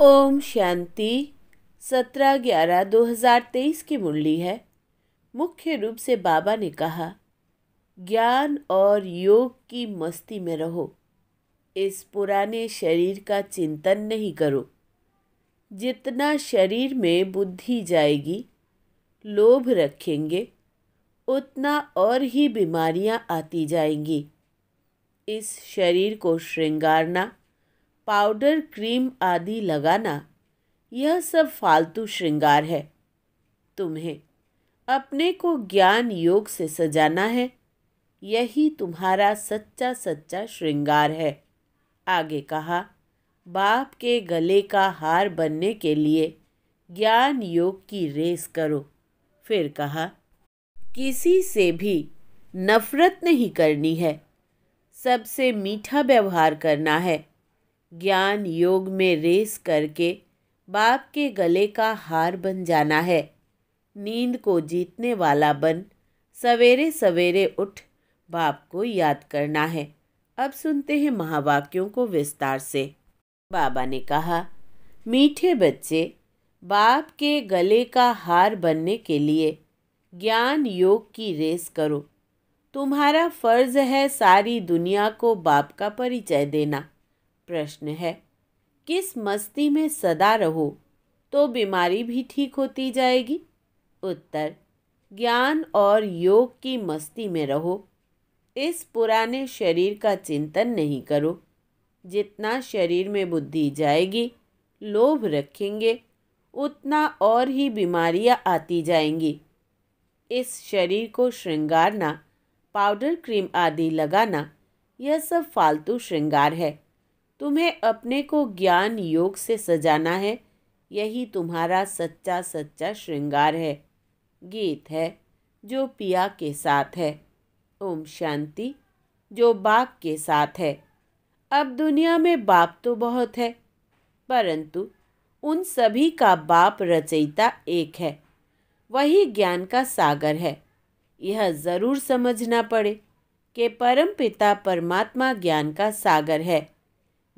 ओम शांति सत्रह ग्यारह दो हज़ार तेईस की मुरली है मुख्य रूप से बाबा ने कहा ज्ञान और योग की मस्ती में रहो इस पुराने शरीर का चिंतन नहीं करो जितना शरीर में बुद्धि जाएगी लोभ रखेंगे उतना और ही बीमारियां आती जाएंगी इस शरीर को श्रृंगारना पाउडर क्रीम आदि लगाना यह सब फालतू श्रृंगार है तुम्हें अपने को ज्ञान योग से सजाना है यही तुम्हारा सच्चा सच्चा श्रृंगार है आगे कहा बाप के गले का हार बनने के लिए ज्ञान योग की रेस करो फिर कहा किसी से भी नफरत नहीं करनी है सबसे मीठा व्यवहार करना है ज्ञान योग में रेस करके बाप के गले का हार बन जाना है नींद को जीतने वाला बन सवेरे सवेरे उठ बाप को याद करना है अब सुनते हैं महावाक्यों को विस्तार से बाबा ने कहा मीठे बच्चे बाप के गले का हार बनने के लिए ज्ञान योग की रेस करो तुम्हारा फर्ज है सारी दुनिया को बाप का परिचय देना प्रश्न है किस मस्ती में सदा रहो तो बीमारी भी ठीक होती जाएगी उत्तर ज्ञान और योग की मस्ती में रहो इस पुराने शरीर का चिंतन नहीं करो जितना शरीर में बुद्धि जाएगी लोभ रखेंगे उतना और ही बीमारियां आती जाएंगी इस शरीर को श्रृंगारना पाउडर क्रीम आदि लगाना यह सब फालतू श्रृंगार है तुम्हें अपने को ज्ञान योग से सजाना है यही तुम्हारा सच्चा सच्चा श्रृंगार है गीत है जो पिया के साथ है ओम शांति जो बाप के साथ है अब दुनिया में बाप तो बहुत है परंतु उन सभी का बाप रचयिता एक है वही ज्ञान का सागर है यह ज़रूर समझना पड़े कि परमपिता परमात्मा ज्ञान का सागर है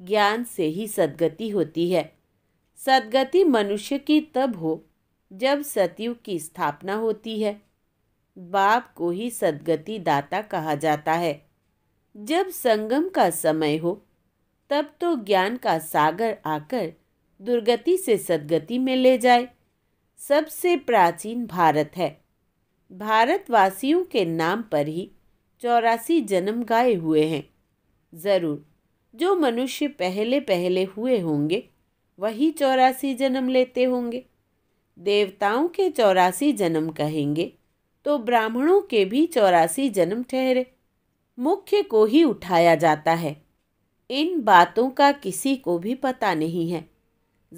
ज्ञान से ही सदगति होती है सदगति मनुष्य की तब हो जब सतयुग की स्थापना होती है बाप को ही सदगति दाता कहा जाता है जब संगम का समय हो तब तो ज्ञान का सागर आकर दुर्गति से सदगति में ले जाए सबसे प्राचीन भारत है भारतवासियों के नाम पर ही चौरासी जन्म गाए हुए हैं ज़रूर जो मनुष्य पहले पहले हुए होंगे वही चौरासी जन्म लेते होंगे देवताओं के चौरासी जन्म कहेंगे तो ब्राह्मणों के भी चौरासी जन्म ठहरे मुख्य को ही उठाया जाता है इन बातों का किसी को भी पता नहीं है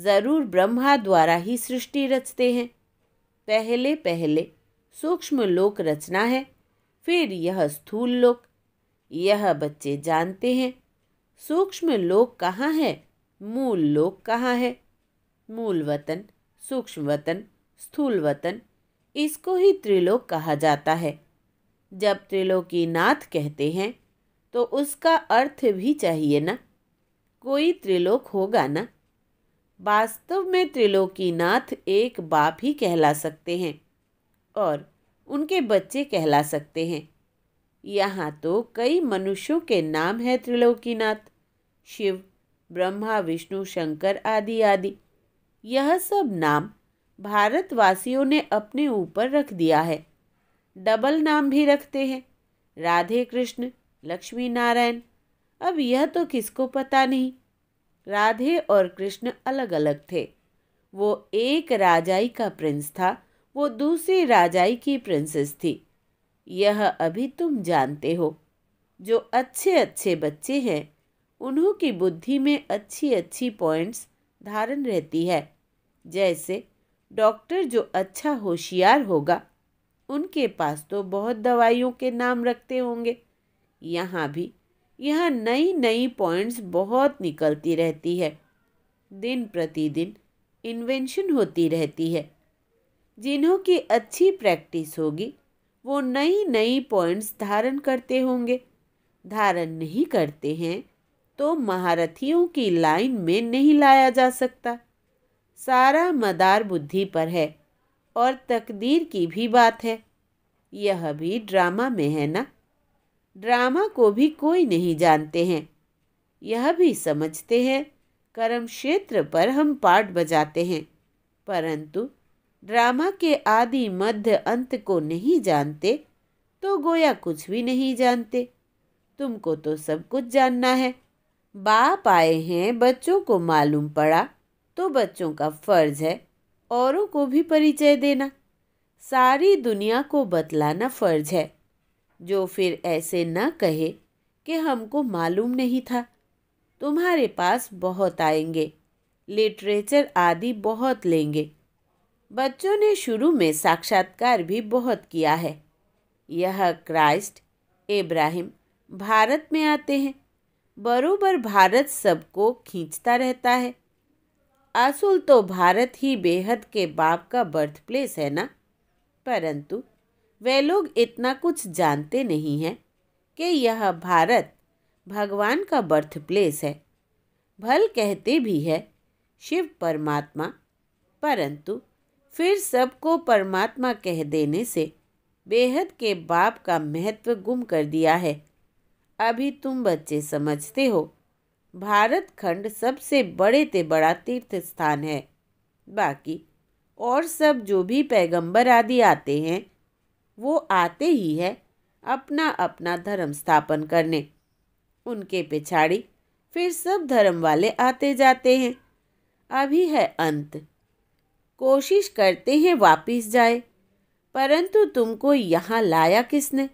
ज़रूर ब्रह्मा द्वारा ही सृष्टि रचते हैं पहले पहले सूक्ष्म लोक रचना है फिर यह स्थूल लोक यह बच्चे जानते हैं सूक्ष्म लोक कहाँ है मूल लोक कहाँ है मूल वतन सूक्ष्म वतन स्थूल वतन इसको ही त्रिलोक कहा जाता है जब त्रिलोकी नाथ कहते हैं तो उसका अर्थ भी चाहिए ना कोई त्रिलोक होगा ना वास्तव में त्रिलोकी नाथ एक बाप ही कहला सकते हैं और उनके बच्चे कहला सकते हैं यहाँ तो कई मनुष्यों के नाम है त्रिलोकीनाथ शिव ब्रह्मा विष्णु शंकर आदि आदि यह सब नाम भारतवासियों ने अपने ऊपर रख दिया है डबल नाम भी रखते हैं राधे कृष्ण लक्ष्मी नारायण अब यह तो किसको पता नहीं राधे और कृष्ण अलग अलग थे वो एक राजाई का प्रिंस था वो दूसरी राजाई की प्रिंसेस थी यह अभी तुम जानते हो जो अच्छे अच्छे बच्चे हैं उन्हों की बुद्धि में अच्छी अच्छी पॉइंट्स धारण रहती है जैसे डॉक्टर जो अच्छा होशियार होगा उनके पास तो बहुत दवाइयों के नाम रखते होंगे यहाँ भी यहाँ नई नई पॉइंट्स बहुत निकलती रहती है दिन प्रतिदिन इन्वेंशन होती रहती है जिन्हों की अच्छी प्रैक्टिस होगी वो नई नई पॉइंट्स धारण करते होंगे धारण नहीं करते हैं तो महारथियों की लाइन में नहीं लाया जा सकता सारा मदार बुद्धि पर है और तकदीर की भी बात है यह भी ड्रामा में है ना ड्रामा को भी कोई नहीं जानते हैं यह भी समझते हैं कर्म क्षेत्र पर हम पाठ बजाते हैं परंतु ड्रामा के आदि मध्य अंत को नहीं जानते तो गोया कुछ भी नहीं जानते तुमको तो सब कुछ जानना है बाप आए हैं बच्चों को मालूम पड़ा तो बच्चों का फर्ज है औरों को भी परिचय देना सारी दुनिया को बतलाना फर्ज है जो फिर ऐसे न कहे कि हमको मालूम नहीं था तुम्हारे पास बहुत आएंगे लिटरेचर आदि बहुत लेंगे बच्चों ने शुरू में साक्षात्कार भी बहुत किया है यह क्राइस्ट इब्राहिम भारत में आते हैं बरोबर भारत सबको खींचता रहता है असल तो भारत ही बेहद के बाप का बर्थ प्लेस है ना परंतु वे लोग इतना कुछ जानते नहीं हैं कि यह भारत भगवान का बर्थ प्लेस है भल कहते भी है शिव परमात्मा परंतु फिर सबको परमात्मा कह देने से बेहद के बाप का महत्व गुम कर दिया है अभी तुम बच्चे समझते हो भारत खंड सबसे बड़े ते बड़ा तीर्थ स्थान है बाकी और सब जो भी पैगंबर आदि आते हैं वो आते ही है अपना अपना धर्म स्थापन करने उनके पिछाड़ी फिर सब धर्म वाले आते जाते हैं अभी है अंत कोशिश करते हैं वापिस जाए परंतु तुमको यहाँ लाया किसने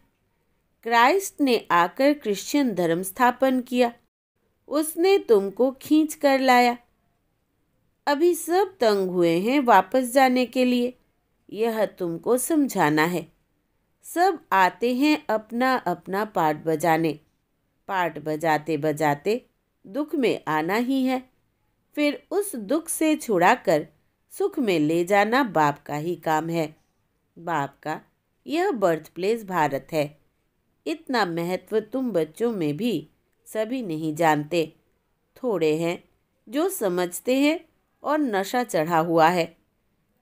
क्राइस्ट ने आकर क्रिश्चियन धर्म स्थापन किया उसने तुमको खींच कर लाया अभी सब तंग हुए हैं वापस जाने के लिए यह तुमको समझाना है सब आते हैं अपना अपना पार्ट बजाने पार्ट बजाते बजाते दुख में आना ही है फिर उस दुख से छुड़ाकर सुख में ले जाना बाप का ही काम है बाप का यह बर्थ प्लेस भारत है इतना महत्व तुम बच्चों में भी सभी नहीं जानते थोड़े हैं जो समझते हैं और नशा चढ़ा हुआ है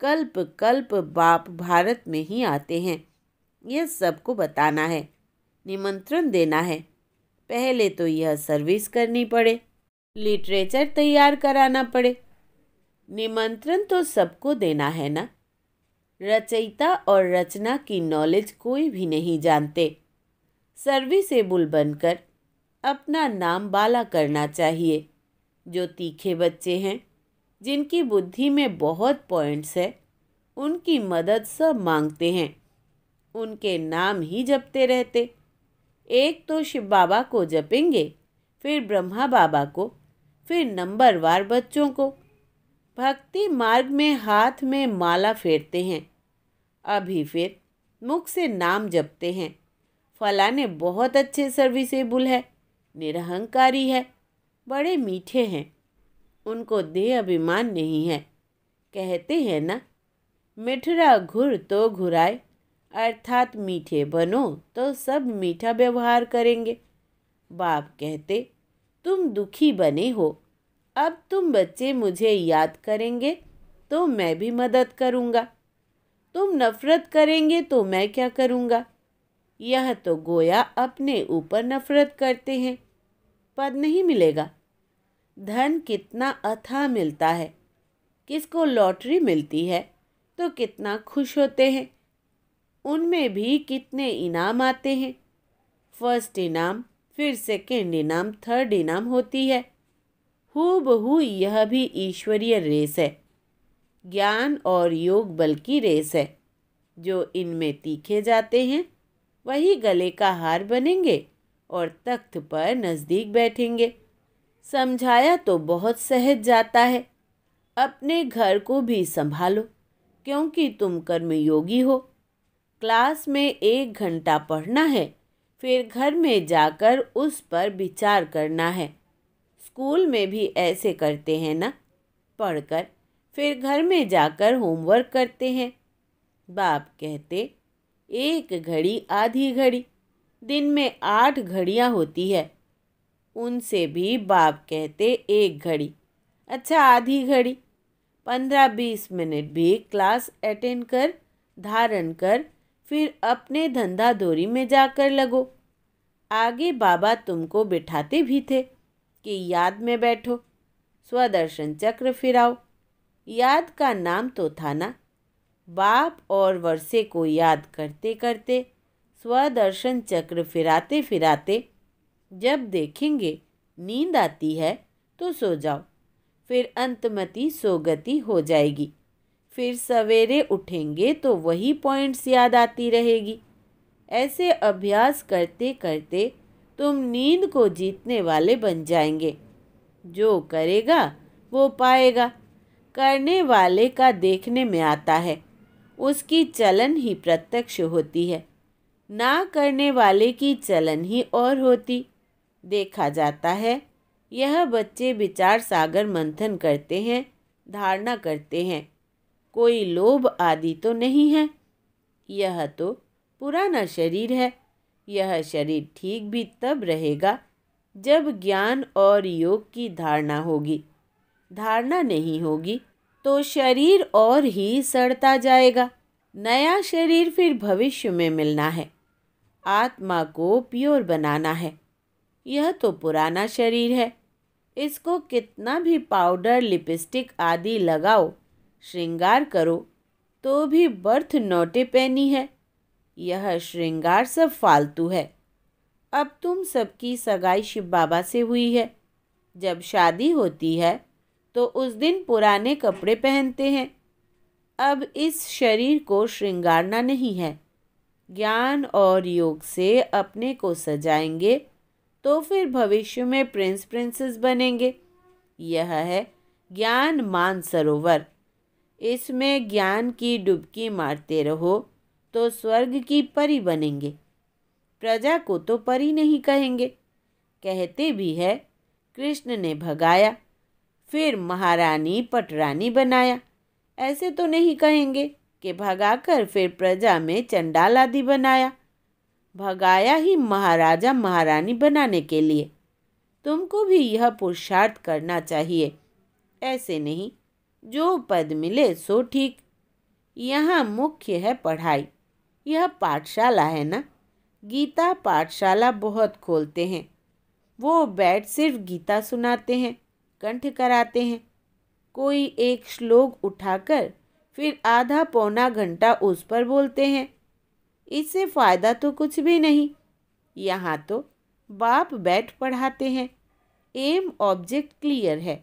कल्प कल्प बाप भारत में ही आते हैं यह सबको बताना है निमंत्रण देना है पहले तो यह सर्विस करनी पड़े लिटरेचर तैयार कराना पड़े निमंत्रण तो सबको देना है ना रचयिता और रचना की नॉलेज कोई भी नहीं जानते सर्विसेबल बनकर अपना नाम बाला करना चाहिए जो तीखे बच्चे हैं जिनकी बुद्धि में बहुत पॉइंट्स है उनकी मदद सब मांगते हैं उनके नाम ही जपते रहते एक तो शिव बाबा को जपेंगे फिर ब्रह्मा बाबा को फिर नंबरवार बच्चों को भक्ति मार्ग में हाथ में माला फेरते हैं अभी फिर मुख से नाम जपते हैं फलाने बहुत अच्छे सर्विसेबल है निरहंकारी है बड़े मीठे हैं उनको देह अभिमान नहीं है कहते हैं ना मिठरा घुर तो घुराए अर्थात मीठे बनो तो सब मीठा व्यवहार करेंगे बाप कहते तुम दुखी बने हो अब तुम बच्चे मुझे याद करेंगे तो मैं भी मदद करूँगा तुम नफ़रत करेंगे तो मैं क्या करूँगा यह तो गोया अपने ऊपर नफरत करते हैं पद नहीं मिलेगा धन कितना अथाह मिलता है किसको लॉटरी मिलती है तो कितना खुश होते हैं उनमें भी कितने इनाम आते हैं फर्स्ट इनाम फिर सेकेंड इनाम थर्ड इनाम होती है हु बहू यह भी ईश्वरीय रेस है ज्ञान और योग बल की रेस है जो इनमें तीखे जाते हैं वही गले का हार बनेंगे और तख्त पर नज़दीक बैठेंगे समझाया तो बहुत सहज जाता है अपने घर को भी संभालो क्योंकि तुम कर्मयोगी हो क्लास में एक घंटा पढ़ना है फिर घर में जाकर उस पर विचार करना है स्कूल में भी ऐसे करते हैं ना पढ़कर फिर घर में जाकर होमवर्क करते हैं बाप कहते एक घड़ी आधी घड़ी दिन में आठ घड़ियाँ होती है उनसे भी बाप कहते एक घड़ी अच्छा आधी घड़ी पंद्रह बीस मिनट भी क्लास अटेंड कर धारण कर फिर अपने धंधा दोरी में जाकर लगो आगे बाबा तुमको बिठाते भी थे कि याद में बैठो स्वदर्शन चक्र फिराओ याद का नाम तो था ना बाप और वर्षे को याद करते करते स्वदर्शन चक्र फिराते फिराते जब देखेंगे नींद आती है तो सो जाओ फिर अंतमति सोगति हो जाएगी फिर सवेरे उठेंगे तो वही पॉइंट्स याद आती रहेगी ऐसे अभ्यास करते करते तुम नींद को जीतने वाले बन जाएंगे जो करेगा वो पाएगा करने वाले का देखने में आता है उसकी चलन ही प्रत्यक्ष होती है ना करने वाले की चलन ही और होती देखा जाता है यह बच्चे विचार सागर मंथन करते हैं धारणा करते हैं कोई लोभ आदि तो नहीं है यह तो पुराना शरीर है यह शरीर ठीक भी तब रहेगा जब ज्ञान और योग की धारणा होगी धारणा नहीं होगी तो शरीर और ही सड़ता जाएगा नया शरीर फिर भविष्य में मिलना है आत्मा को प्योर बनाना है यह तो पुराना शरीर है इसको कितना भी पाउडर लिपस्टिक आदि लगाओ श्रृंगार करो तो भी बर्थ नोटे पहनी है यह श्रृंगार सब फालतू है अब तुम सबकी सगाई शिव बाबा से हुई है जब शादी होती है तो उस दिन पुराने कपड़े पहनते हैं अब इस शरीर को श्रृंगारना नहीं है ज्ञान और योग से अपने को सजाएंगे तो फिर भविष्य में प्रिंस प्रिंसेस बनेंगे यह है ज्ञान मान सरोवर इसमें ज्ञान की डुबकी मारते रहो तो स्वर्ग की परी बनेंगे प्रजा को तो परी नहीं कहेंगे कहते भी है कृष्ण ने भगाया फिर महारानी पटरानी बनाया ऐसे तो नहीं कहेंगे कि भगाकर फिर प्रजा में चंडाल आदि बनाया भगाया ही महाराजा महारानी बनाने के लिए तुमको भी यह पुरुषार्थ करना चाहिए ऐसे नहीं जो पद मिले सो ठीक यहाँ मुख्य है पढ़ाई यह पाठशाला है ना गीता पाठशाला बहुत खोलते हैं वो बैठ सिर्फ गीता सुनाते हैं कंठ कराते हैं कोई एक श्लोक उठाकर फिर आधा पौना घंटा उस पर बोलते हैं इससे फ़ायदा तो कुछ भी नहीं यहाँ तो बाप बैठ पढ़ाते हैं एम ऑब्जेक्ट क्लियर है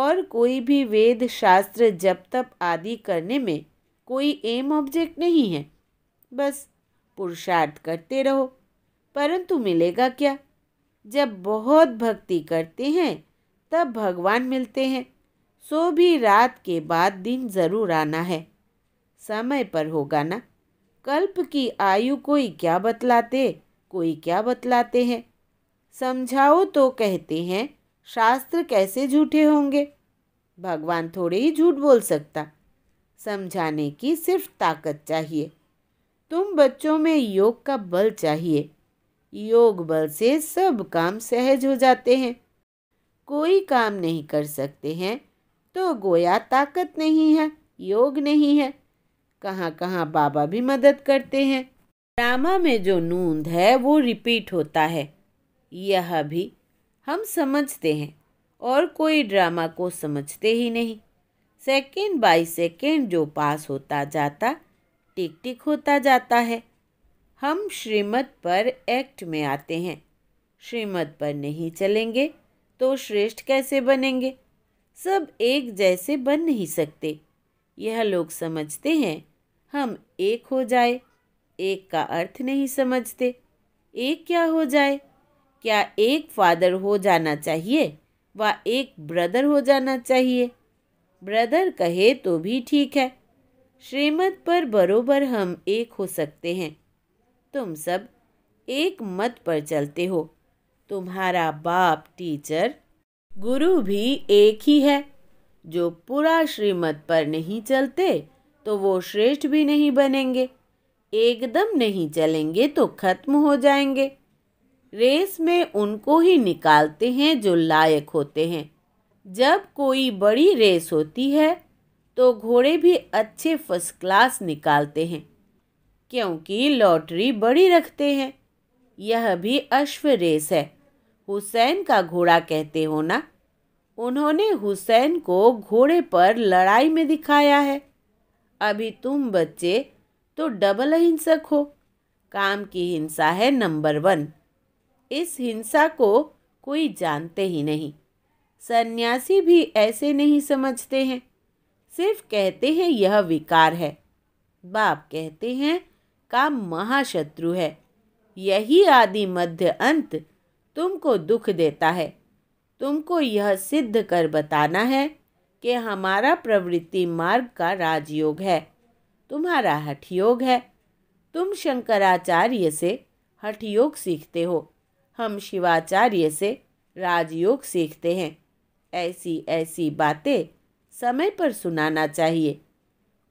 और कोई भी वेद शास्त्र जप तप आदि करने में कोई एम ऑब्जेक्ट नहीं है बस पुरुषार्थ करते रहो परंतु मिलेगा क्या जब बहुत भक्ति करते हैं तब भगवान मिलते हैं सो भी रात के बाद दिन जरूर आना है समय पर होगा ना कल्प की आयु कोई क्या बतलाते कोई क्या बतलाते हैं समझाओ तो कहते हैं शास्त्र कैसे झूठे होंगे भगवान थोड़े ही झूठ बोल सकता समझाने की सिर्फ ताकत चाहिए तुम बच्चों में योग का बल चाहिए योग बल से सब काम सहज हो जाते हैं कोई काम नहीं कर सकते हैं तो गोया ताकत नहीं है योग नहीं है कहाँ कहाँ बाबा भी मदद करते हैं ड्रामा में जो नूंद है वो रिपीट होता है यह भी हम समझते हैं और कोई ड्रामा को समझते ही नहीं सेकेंड बाई सेकेंड जो पास होता जाता टिक टिक होता जाता है हम श्रीमत पर एक्ट में आते हैं श्रीमत पर नहीं चलेंगे तो श्रेष्ठ कैसे बनेंगे सब एक जैसे बन नहीं सकते यह लोग समझते हैं हम एक हो जाए एक का अर्थ नहीं समझते एक क्या हो जाए क्या एक फादर हो जाना चाहिए व एक ब्रदर हो जाना चाहिए ब्रदर कहे तो भी ठीक है श्रीमत पर बरोबर हम एक हो सकते हैं तुम सब एक मत पर चलते हो तुम्हारा बाप टीचर गुरु भी एक ही है जो पूरा श्रीमत पर नहीं चलते तो वो श्रेष्ठ भी नहीं बनेंगे एकदम नहीं चलेंगे तो खत्म हो जाएंगे रेस में उनको ही निकालते हैं जो लायक होते हैं जब कोई बड़ी रेस होती है तो घोड़े भी अच्छे फर्स्ट क्लास निकालते हैं क्योंकि लॉटरी बड़ी रखते हैं यह भी अश्व रेस है हुसैन का घोड़ा कहते हो ना उन्होंने हुसैन को घोड़े पर लड़ाई में दिखाया है अभी तुम बच्चे तो डबल अहिंसक हो काम की हिंसा है नंबर वन इस हिंसा को कोई जानते ही नहीं सन्यासी भी ऐसे नहीं समझते हैं सिर्फ कहते हैं यह विकार है बाप कहते हैं काम महाशत्रु है यही आदि मध्य अंत तुमको दुख देता है तुमको यह सिद्ध कर बताना है कि हमारा प्रवृत्ति मार्ग का राजयोग है तुम्हारा योग है तुम शंकराचार्य से योग सीखते हो हम शिवाचार्य से राजयोग सीखते हैं ऐसी ऐसी बातें समय पर सुनाना चाहिए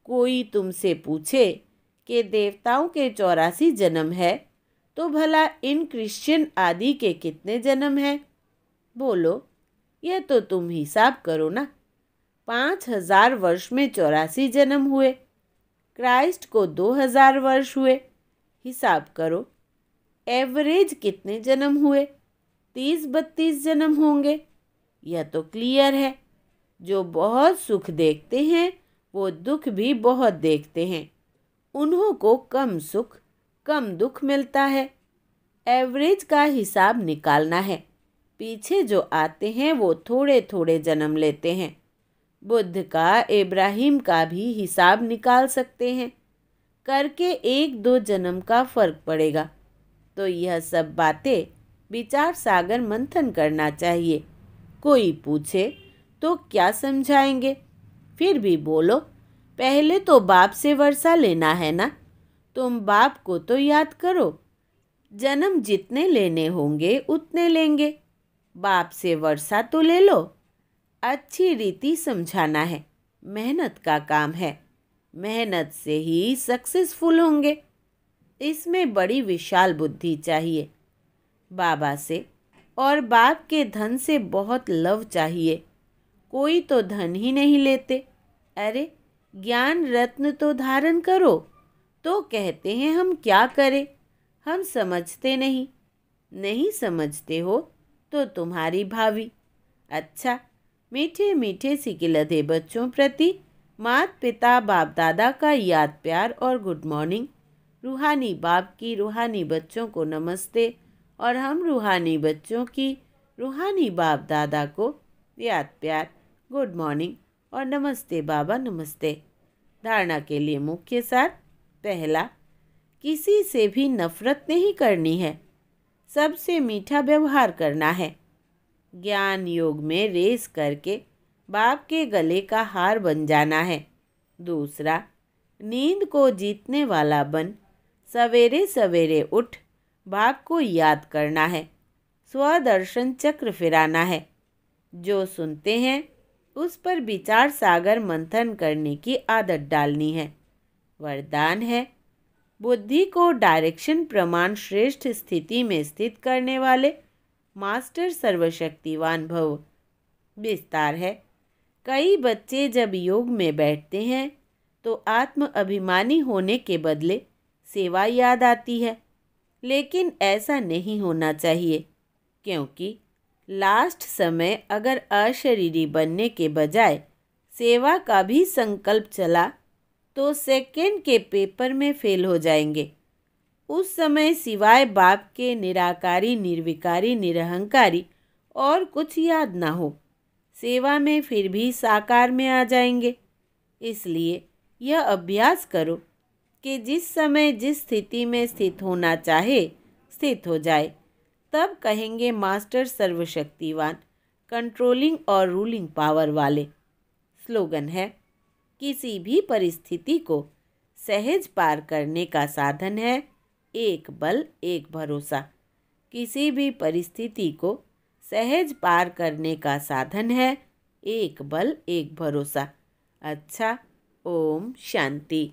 कोई तुमसे पूछे कि देवताओं के चौरासी जन्म है तो भला इन क्रिश्चियन आदि के कितने जन्म हैं बोलो यह तो तुम हिसाब करो ना पाँच हजार वर्ष में चौरासी जन्म हुए क्राइस्ट को दो हजार वर्ष हुए हिसाब करो एवरेज कितने जन्म हुए तीस बत्तीस जन्म होंगे यह तो क्लियर है जो बहुत सुख देखते हैं वो दुख भी बहुत देखते हैं उन्हों को कम सुख कम दुख मिलता है एवरेज का हिसाब निकालना है पीछे जो आते हैं वो थोड़े थोड़े जन्म लेते हैं बुद्ध का इब्राहिम का भी हिसाब निकाल सकते हैं करके एक दो जन्म का फ़र्क पड़ेगा तो यह सब बातें विचार सागर मंथन करना चाहिए कोई पूछे तो क्या समझाएंगे फिर भी बोलो पहले तो बाप से वर्षा लेना है ना तुम बाप को तो याद करो जन्म जितने लेने होंगे उतने लेंगे बाप से वर्षा तो ले लो अच्छी रीति समझाना है मेहनत का काम है मेहनत से ही सक्सेसफुल होंगे इसमें बड़ी विशाल बुद्धि चाहिए बाबा से और बाप के धन से बहुत लव चाहिए कोई तो धन ही नहीं लेते अरे ज्ञान रत्न तो धारण करो तो कहते हैं हम क्या करें हम समझते नहीं नहीं समझते हो तो तुम्हारी भावी अच्छा मीठे मीठे सिकिलधे बच्चों प्रति मात पिता बाप दादा का याद प्यार और गुड मॉर्निंग रूहानी बाप की रूहानी बच्चों को नमस्ते और हम रूहानी बच्चों की रूहानी बाप दादा को याद प्यार गुड मॉर्निंग और नमस्ते बाबा नमस्ते धारणा के लिए मुख्य साथ पहला किसी से भी नफ़रत नहीं करनी है सबसे मीठा व्यवहार करना है ज्ञान योग में रेस करके बाप के गले का हार बन जाना है दूसरा नींद को जीतने वाला बन सवेरे सवेरे उठ बाप को याद करना है स्वदर्शन चक्र फिराना है जो सुनते हैं उस पर विचार सागर मंथन करने की आदत डालनी है वरदान है बुद्धि को डायरेक्शन प्रमाण श्रेष्ठ स्थिति में स्थित करने वाले मास्टर सर्वशक्तिवान भव विस्तार है कई बच्चे जब योग में बैठते हैं तो आत्म अभिमानी होने के बदले सेवा याद आती है लेकिन ऐसा नहीं होना चाहिए क्योंकि लास्ट समय अगर अशरीरी बनने के बजाय सेवा का भी संकल्प चला तो सेकेंड के पेपर में फेल हो जाएंगे उस समय सिवाय बाप के निराकारी निर्विकारी निरहंकारी और कुछ याद ना हो सेवा में फिर भी साकार में आ जाएंगे इसलिए यह अभ्यास करो कि जिस समय जिस स्थिति में स्थित होना चाहे स्थित हो जाए तब कहेंगे मास्टर सर्वशक्तिवान कंट्रोलिंग और रूलिंग पावर वाले स्लोगन है किसी भी परिस्थिति को सहज पार करने का साधन है एक बल एक भरोसा किसी भी परिस्थिति को सहज पार करने का साधन है एक बल एक भरोसा अच्छा ओम शांति